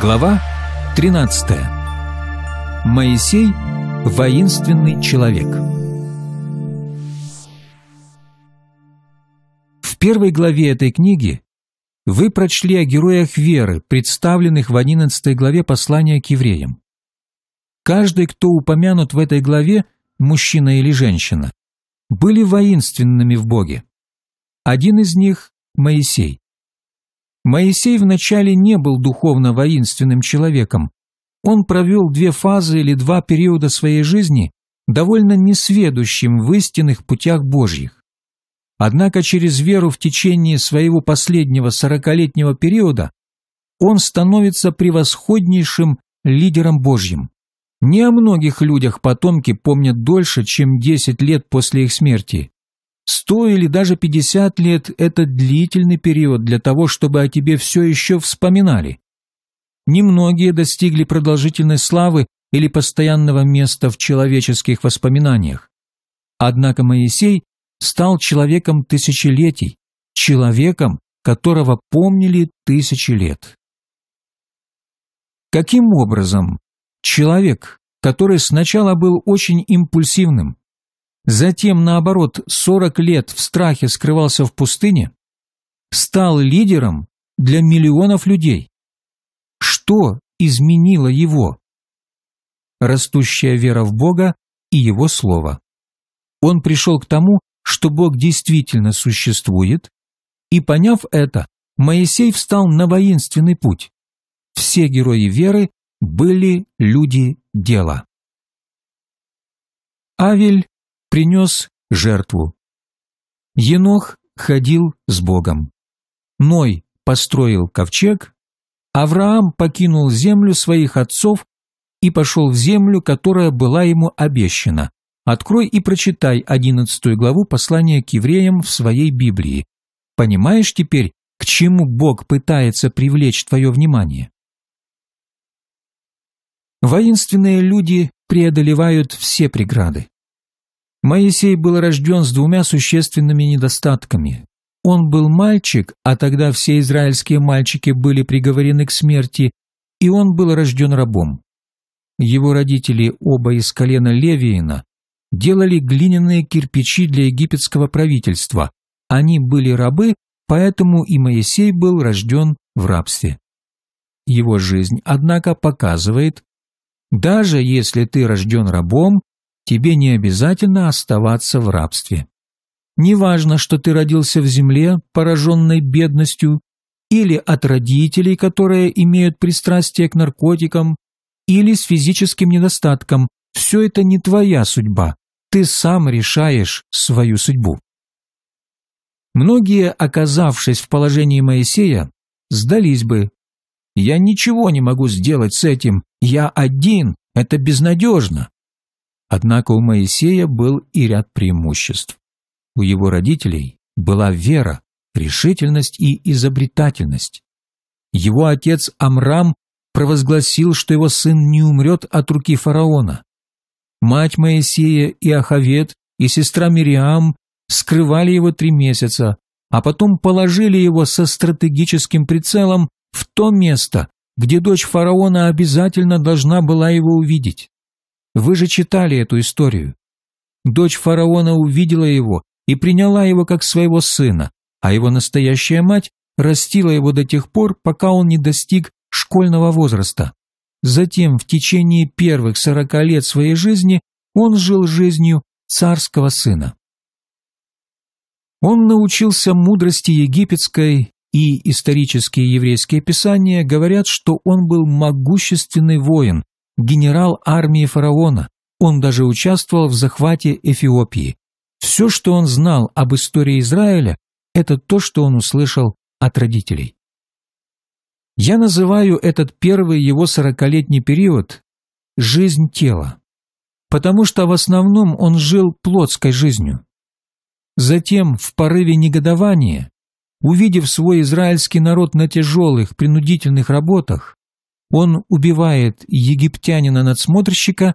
Глава 13. Моисей – воинственный человек. В первой главе этой книги вы прочли о героях веры, представленных в 11 главе послания к евреям. Каждый, кто упомянут в этой главе, мужчина или женщина, были воинственными в Боге. Один из них – Моисей. Моисей вначале не был духовно воинственным человеком. Он провел две фазы или два периода своей жизни довольно несведущим в истинных путях Божьих. Однако через веру в течение своего последнего сорокалетнего периода он становится превосходнейшим лидером Божьим. Не о многих людях потомки помнят дольше, чем 10 лет после их смерти. Сто или даже пятьдесят лет – это длительный период для того, чтобы о тебе все еще вспоминали. Немногие достигли продолжительной славы или постоянного места в человеческих воспоминаниях. Однако Моисей стал человеком тысячелетий, человеком, которого помнили тысячи лет. Каким образом человек, который сначала был очень импульсивным, затем, наоборот, 40 лет в страхе скрывался в пустыне, стал лидером для миллионов людей. Что изменило его? Растущая вера в Бога и его слово. Он пришел к тому, что Бог действительно существует, и, поняв это, Моисей встал на воинственный путь. Все герои веры были люди дела. Авель принес жертву. Енох ходил с Богом. Ной построил ковчег, Авраам покинул землю своих отцов и пошел в землю, которая была ему обещана. Открой и прочитай 11 главу послания к евреям в своей Библии. Понимаешь теперь, к чему Бог пытается привлечь твое внимание? Воинственные люди преодолевают все преграды. Моисей был рожден с двумя существенными недостатками. Он был мальчик, а тогда все израильские мальчики были приговорены к смерти, и он был рожден рабом. Его родители, оба из колена Левиина, делали глиняные кирпичи для египетского правительства. Они были рабы, поэтому и Моисей был рожден в рабстве. Его жизнь, однако, показывает, даже если ты рожден рабом, тебе не обязательно оставаться в рабстве. Неважно, что ты родился в земле, пораженной бедностью, или от родителей, которые имеют пристрастие к наркотикам, или с физическим недостатком, все это не твоя судьба, ты сам решаешь свою судьбу. Многие, оказавшись в положении Моисея, сдались бы. «Я ничего не могу сделать с этим, я один, это безнадежно». Однако у Моисея был и ряд преимуществ. У его родителей была вера, решительность и изобретательность. Его отец Амрам провозгласил, что его сын не умрет от руки фараона. Мать Моисея и Ахавет и сестра Мириам скрывали его три месяца, а потом положили его со стратегическим прицелом в то место, где дочь фараона обязательно должна была его увидеть. Вы же читали эту историю. Дочь фараона увидела его и приняла его как своего сына, а его настоящая мать растила его до тех пор, пока он не достиг школьного возраста. Затем, в течение первых сорока лет своей жизни, он жил жизнью царского сына. Он научился мудрости египетской, и исторические еврейские писания говорят, что он был могущественный воин, генерал армии фараона, он даже участвовал в захвате Эфиопии. Все, что он знал об истории Израиля, это то, что он услышал от родителей. Я называю этот первый его сорокалетний период «жизнь тела», потому что в основном он жил плотской жизнью. Затем, в порыве негодования, увидев свой израильский народ на тяжелых, принудительных работах, он убивает египтянина-надсмотрщика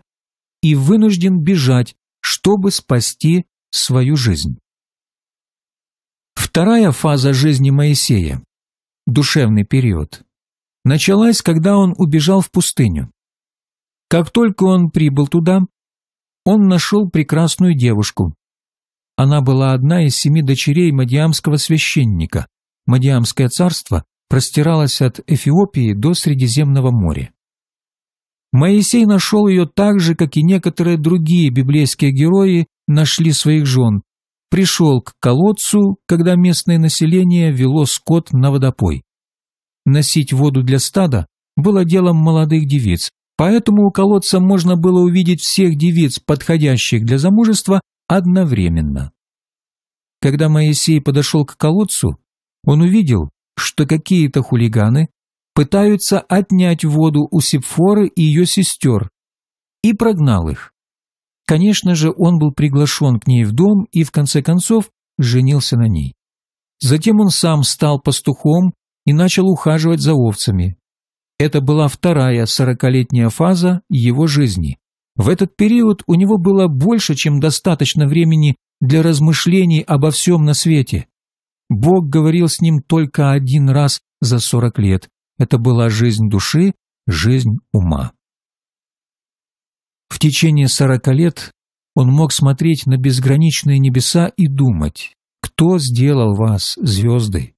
и вынужден бежать, чтобы спасти свою жизнь. Вторая фаза жизни Моисея – душевный период – началась, когда он убежал в пустыню. Как только он прибыл туда, он нашел прекрасную девушку. Она была одна из семи дочерей мадиамского священника. Мадиамское царство простиралась от Эфиопии до Средиземного моря. Моисей нашел ее так же, как и некоторые другие библейские герои нашли своих жен. Пришел к колодцу, когда местное население вело скот на водопой. Носить воду для стада было делом молодых девиц, поэтому у колодца можно было увидеть всех девиц, подходящих для замужества, одновременно. Когда Моисей подошел к колодцу, он увидел, что какие-то хулиганы пытаются отнять воду у Сепфоры и ее сестер, и прогнал их. Конечно же, он был приглашен к ней в дом и, в конце концов, женился на ней. Затем он сам стал пастухом и начал ухаживать за овцами. Это была вторая сорокалетняя фаза его жизни. В этот период у него было больше, чем достаточно времени для размышлений обо всем на свете. Бог говорил с ним только один раз за сорок лет. Это была жизнь души, жизнь ума. В течение сорока лет он мог смотреть на безграничные небеса и думать, кто сделал вас, звезды?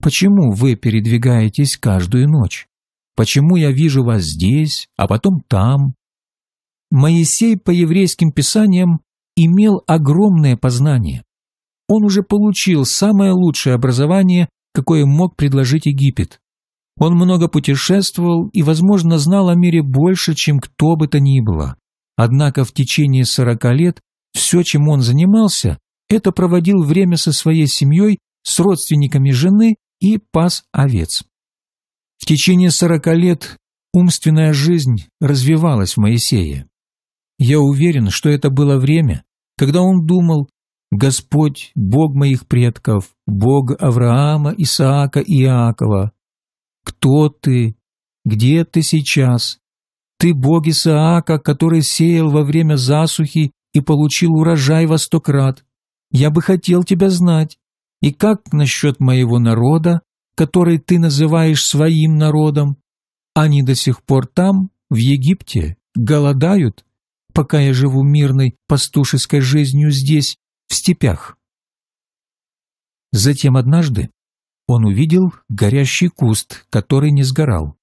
Почему вы передвигаетесь каждую ночь? Почему я вижу вас здесь, а потом там? Моисей по еврейским писаниям имел огромное познание он уже получил самое лучшее образование, какое мог предложить Египет. Он много путешествовал и, возможно, знал о мире больше, чем кто бы то ни было. Однако в течение 40 лет все, чем он занимался, это проводил время со своей семьей, с родственниками жены и пас овец. В течение 40 лет умственная жизнь развивалась в Моисее. Я уверен, что это было время, когда он думал, Господь, Бог моих предков, Бог Авраама, Исаака и Иакова. Кто ты? Где ты сейчас? Ты Бог Исаака, который сеял во время засухи и получил урожай во сто крат. Я бы хотел тебя знать. И как насчет моего народа, который ты называешь своим народом? Они до сих пор там, в Египте, голодают, пока я живу мирной пастушеской жизнью здесь, в степях. Затем однажды он увидел горящий куст, который не сгорал.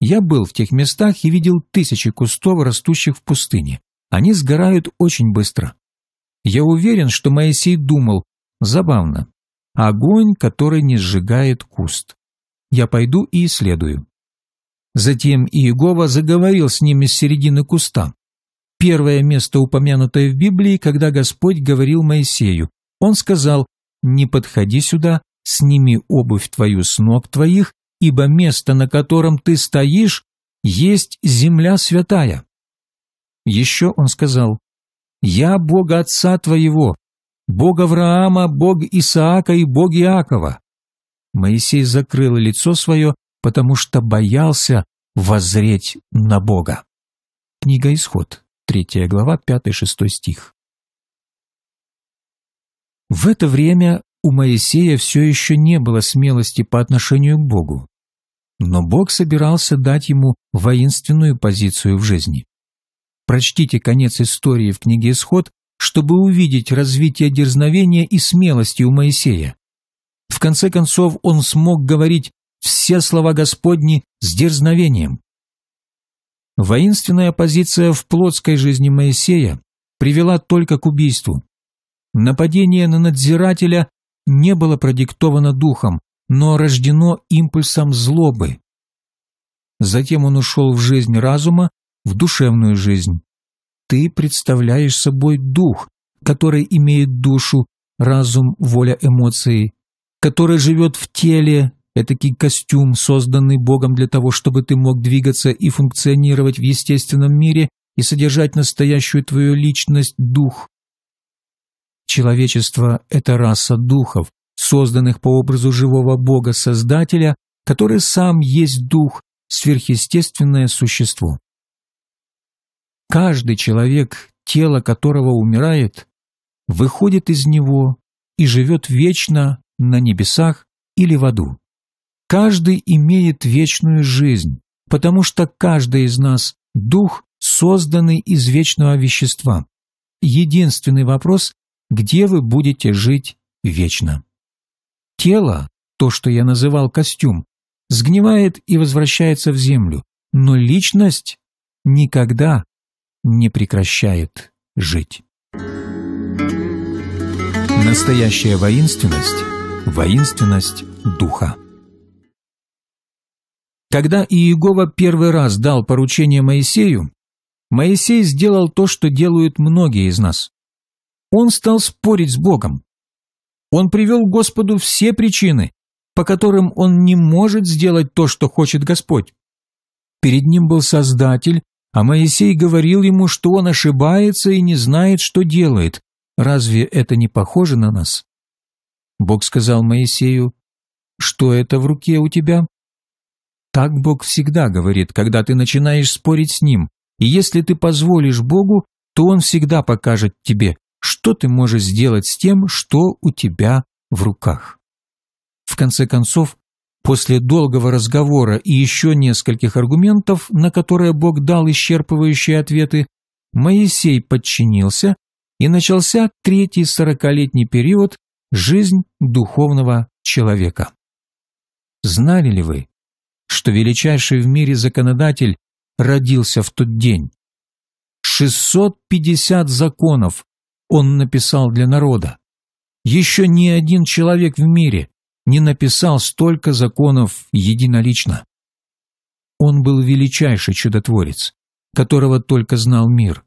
Я был в тех местах и видел тысячи кустов, растущих в пустыне. Они сгорают очень быстро. Я уверен, что Моисей думал, забавно, огонь, который не сжигает куст. Я пойду и исследую. Затем Иегова заговорил с ним из середины куста первое место, упомянутое в Библии, когда Господь говорил Моисею. Он сказал, «Не подходи сюда, сними обувь твою с ног твоих, ибо место, на котором ты стоишь, есть земля святая». Еще он сказал, «Я Бог Отца твоего, Бог Авраама, Бог Исаака и Бог Иакова». Моисей закрыл лицо свое, потому что боялся воззреть на Бога. Книга Исход, Третья глава, пятый-шестой стих. В это время у Моисея все еще не было смелости по отношению к Богу, но Бог собирался дать ему воинственную позицию в жизни. Прочтите конец истории в книге «Исход», чтобы увидеть развитие дерзновения и смелости у Моисея. В конце концов, он смог говорить все слова Господни с дерзновением. Воинственная позиция в плотской жизни Моисея привела только к убийству. Нападение на надзирателя не было продиктовано духом, но рождено импульсом злобы. Затем он ушел в жизнь разума, в душевную жизнь. Ты представляешь собой дух, который имеет душу, разум, воля, эмоции, который живет в теле, Этакий костюм, созданный Богом для того, чтобы ты мог двигаться и функционировать в естественном мире и содержать настоящую твою личность – дух. Человечество – это раса духов, созданных по образу живого Бога-создателя, который сам есть дух, сверхъестественное существо. Каждый человек, тело которого умирает, выходит из него и живет вечно на небесах или в аду. Каждый имеет вечную жизнь, потому что каждый из нас – дух, созданный из вечного вещества. Единственный вопрос – где вы будете жить вечно? Тело, то, что я называл костюм, сгнивает и возвращается в землю, но личность никогда не прекращает жить. Настоящая воинственность – воинственность духа. Когда Иегова первый раз дал поручение Моисею, Моисей сделал то, что делают многие из нас. Он стал спорить с Богом. Он привел Господу все причины, по которым он не может сделать то, что хочет Господь. Перед ним был Создатель, а Моисей говорил ему, что он ошибается и не знает, что делает. Разве это не похоже на нас? Бог сказал Моисею, «Что это в руке у тебя?» Так Бог всегда говорит, когда ты начинаешь спорить с Ним. И если ты позволишь Богу, то Он всегда покажет тебе, что ты можешь сделать с тем, что у тебя в руках. В конце концов, после долгого разговора и еще нескольких аргументов, на которые Бог дал исчерпывающие ответы, Моисей подчинился, и начался третий сорокалетний период «Жизнь духовного человека». Знали ли вы, что величайший в мире законодатель родился в тот день. 650 законов он написал для народа. Еще ни один человек в мире не написал столько законов единолично. Он был величайший чудотворец, которого только знал мир.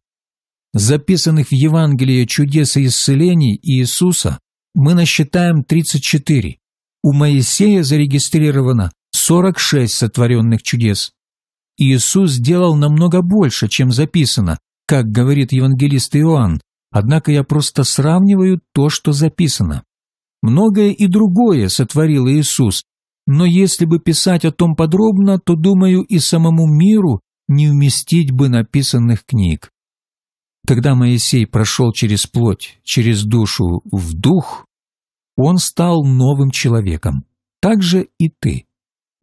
Записанных в Евангелии чудес и исцелений Иисуса мы насчитаем 34. У Моисея зарегистрировано 46 сотворенных чудес. Иисус сделал намного больше, чем записано, как говорит евангелист Иоанн, однако я просто сравниваю то, что записано. Многое и другое сотворил Иисус, но если бы писать о том подробно, то, думаю, и самому миру не уместить бы написанных книг. Когда Моисей прошел через плоть, через душу в дух, он стал новым человеком. Так же и ты.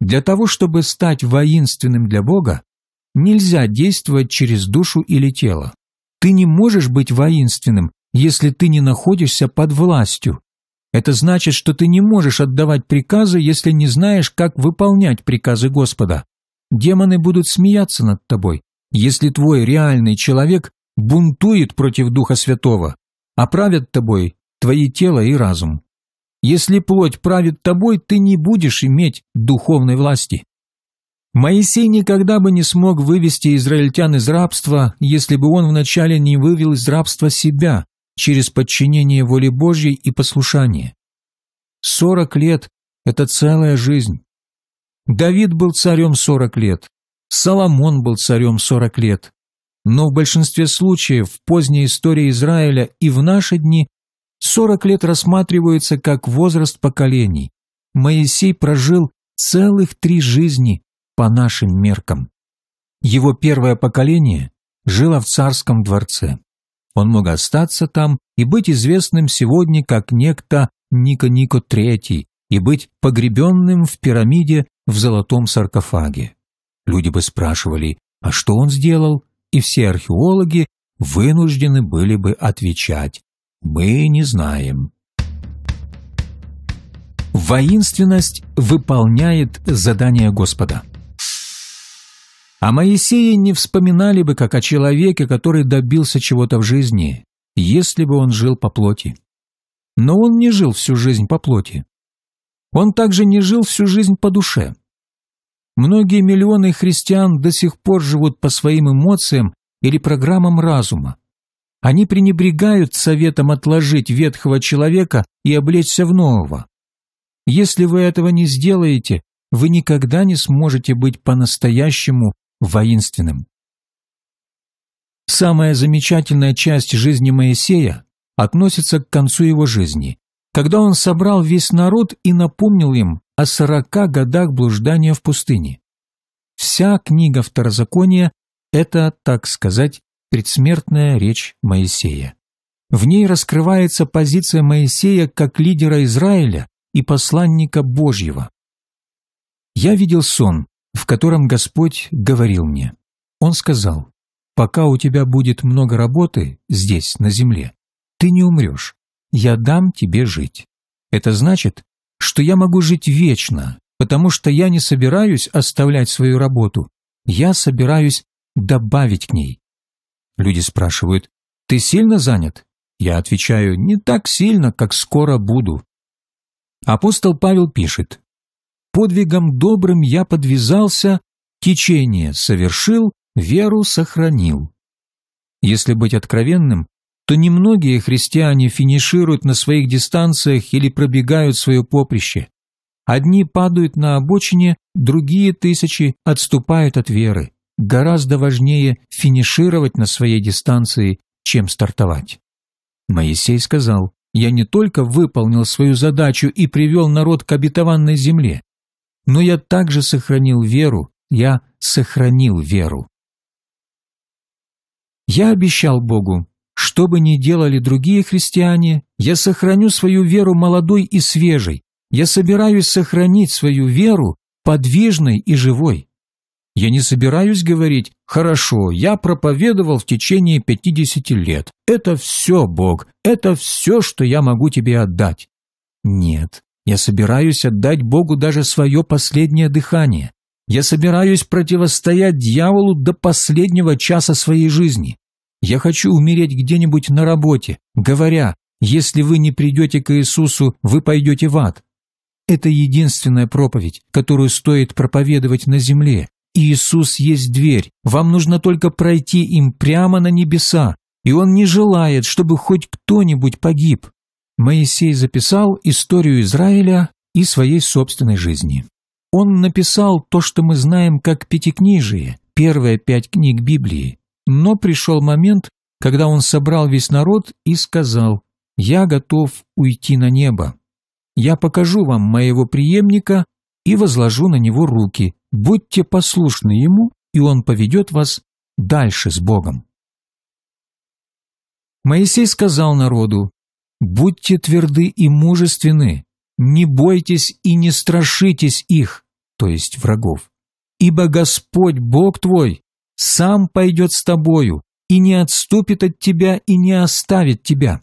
Для того, чтобы стать воинственным для Бога, нельзя действовать через душу или тело. Ты не можешь быть воинственным, если ты не находишься под властью. Это значит, что ты не можешь отдавать приказы, если не знаешь, как выполнять приказы Господа. Демоны будут смеяться над тобой, если твой реальный человек бунтует против Духа Святого, а тобой твои тело и разум. Если плоть правит тобой, ты не будешь иметь духовной власти. Моисей никогда бы не смог вывести израильтян из рабства, если бы он вначале не вывел из рабства себя через подчинение воле Божьей и послушание. Сорок лет – это целая жизнь. Давид был царем сорок лет, Соломон был царем сорок лет. Но в большинстве случаев в поздней истории Израиля и в наши дни 40 лет рассматривается как возраст поколений. Моисей прожил целых три жизни по нашим меркам. Его первое поколение жило в царском дворце. Он мог остаться там и быть известным сегодня как некто Ника-Нико III и быть погребенным в пирамиде в золотом саркофаге. Люди бы спрашивали, а что он сделал? И все археологи вынуждены были бы отвечать, мы не знаем. Воинственность выполняет задание Господа. О Моисее не вспоминали бы как о человеке, который добился чего-то в жизни, если бы он жил по плоти. Но он не жил всю жизнь по плоти. Он также не жил всю жизнь по душе. Многие миллионы христиан до сих пор живут по своим эмоциям или программам разума, они пренебрегают советом отложить ветхого человека и облечься в нового. Если вы этого не сделаете, вы никогда не сможете быть по-настоящему воинственным. Самая замечательная часть жизни Моисея относится к концу его жизни, когда он собрал весь народ и напомнил им о сорока годах блуждания в пустыне. Вся книга Второзакония – это, так сказать, предсмертная речь Моисея. В ней раскрывается позиция Моисея как лидера Израиля и посланника Божьего. «Я видел сон, в котором Господь говорил мне. Он сказал, пока у тебя будет много работы здесь, на земле, ты не умрешь, я дам тебе жить. Это значит, что я могу жить вечно, потому что я не собираюсь оставлять свою работу, я собираюсь добавить к ней, Люди спрашивают, «Ты сильно занят?» Я отвечаю, «Не так сильно, как скоро буду». Апостол Павел пишет, «Подвигом добрым я подвязался, течение совершил, веру сохранил». Если быть откровенным, то немногие христиане финишируют на своих дистанциях или пробегают свое поприще. Одни падают на обочине, другие тысячи отступают от веры гораздо важнее финишировать на своей дистанции, чем стартовать. Моисей сказал, «Я не только выполнил свою задачу и привел народ к обетованной земле, но я также сохранил веру, я сохранил веру». Я обещал Богу, что бы ни делали другие христиане, я сохраню свою веру молодой и свежей, я собираюсь сохранить свою веру подвижной и живой. Я не собираюсь говорить «хорошо, я проповедовал в течение 50 лет. Это все, Бог, это все, что я могу тебе отдать». Нет, я собираюсь отдать Богу даже свое последнее дыхание. Я собираюсь противостоять дьяволу до последнего часа своей жизни. Я хочу умереть где-нибудь на работе, говоря, если вы не придете к Иисусу, вы пойдете в ад. Это единственная проповедь, которую стоит проповедовать на земле, Иисус есть дверь, вам нужно только пройти им прямо на небеса, и Он не желает, чтобы хоть кто-нибудь погиб. Моисей записал историю Израиля и своей собственной жизни. Он написал то, что мы знаем как Пятикнижие, первые пять книг Библии, но пришел момент, когда он собрал весь народ и сказал, «Я готов уйти на небо. Я покажу вам моего преемника и возложу на него руки, Будьте послушны Ему, и Он поведет вас дальше с Богом. Моисей сказал народу, «Будьте тверды и мужественны, не бойтесь и не страшитесь их, то есть врагов, ибо Господь Бог твой сам пойдет с тобою и не отступит от тебя и не оставит тебя».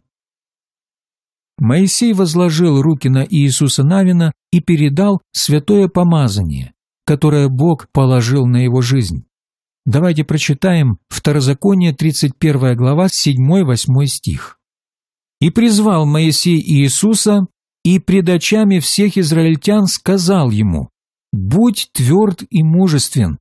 Моисей возложил руки на Иисуса Навина и передал святое помазание, которое Бог положил на его жизнь. Давайте прочитаем Второзаконие, 31 глава, 7-8 стих. «И призвал Моисей Иисуса, и пред очами всех израильтян сказал ему, «Будь тверд и мужествен,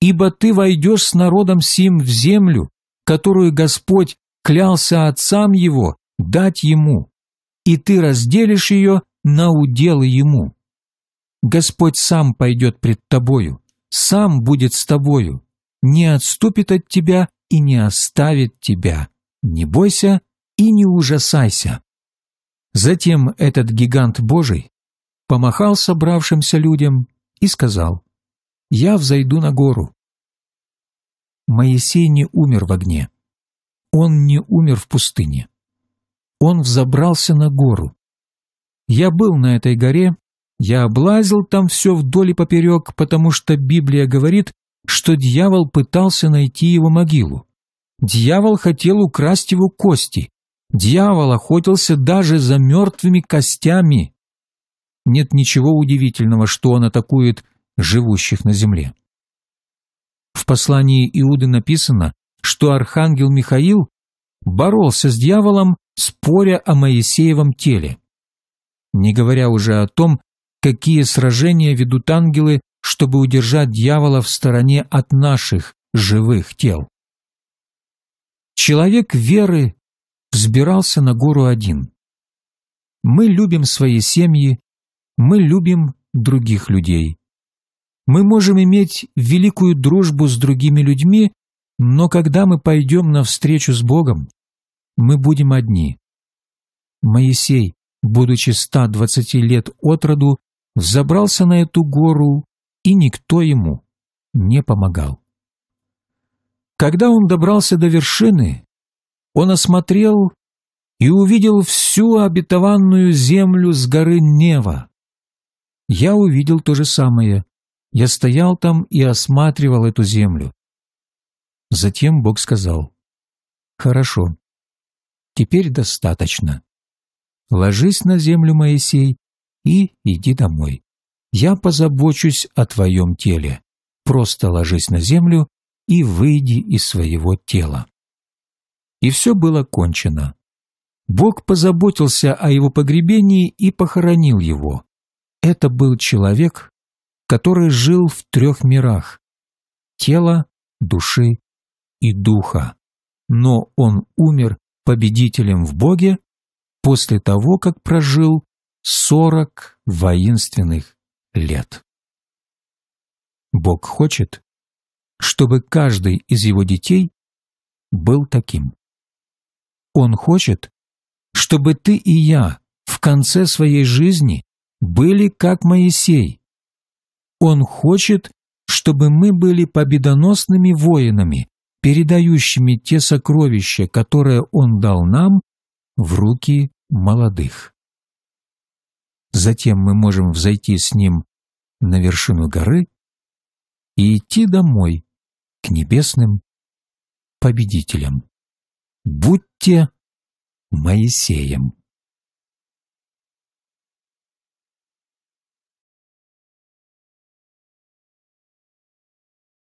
ибо ты войдешь с народом сим в землю, которую Господь клялся отцам его дать ему, и ты разделишь ее на уделы ему». Господь сам пойдет пред тобою, сам будет с тобою, не отступит от тебя и не оставит тебя. Не бойся и не ужасайся». Затем этот гигант Божий помахал собравшимся людям и сказал, «Я взойду на гору». Моисей не умер в огне. Он не умер в пустыне. Он взобрался на гору. Я был на этой горе я облазил там все вдоль и поперек, потому что Библия говорит, что дьявол пытался найти его могилу. Дьявол хотел украсть его кости. Дьявол охотился даже за мертвыми костями. Нет ничего удивительного, что он атакует живущих на земле. В послании Иуды написано, что архангел Михаил боролся с дьяволом, споря о Моисеевом теле. Не говоря уже о том, какие сражения ведут ангелы, чтобы удержать дьявола в стороне от наших живых тел. Человек веры взбирался на гору один. Мы любим свои семьи, мы любим других людей. Мы можем иметь великую дружбу с другими людьми, но когда мы пойдем навстречу с Богом, мы будем одни. Моисей, будучи 120 лет от роду, взобрался на эту гору, и никто ему не помогал. Когда он добрался до вершины, он осмотрел и увидел всю обетованную землю с горы Нева. Я увидел то же самое. Я стоял там и осматривал эту землю. Затем Бог сказал, «Хорошо, теперь достаточно. Ложись на землю, Моисей, и иди домой. Я позабочусь о твоем теле. Просто ложись на землю и выйди из своего тела. И все было кончено. Бог позаботился о его погребении и похоронил его. Это был человек, который жил в трех мирах – тела, души и духа. Но он умер победителем в Боге после того, как прожил сорок воинственных лет. Бог хочет, чтобы каждый из его детей был таким. Он хочет, чтобы ты и я в конце своей жизни были как Моисей. Он хочет, чтобы мы были победоносными воинами, передающими те сокровища, которые Он дал нам, в руки молодых. Затем мы можем взойти с ним на вершину горы и идти домой, к небесным победителям. Будьте Моисеем.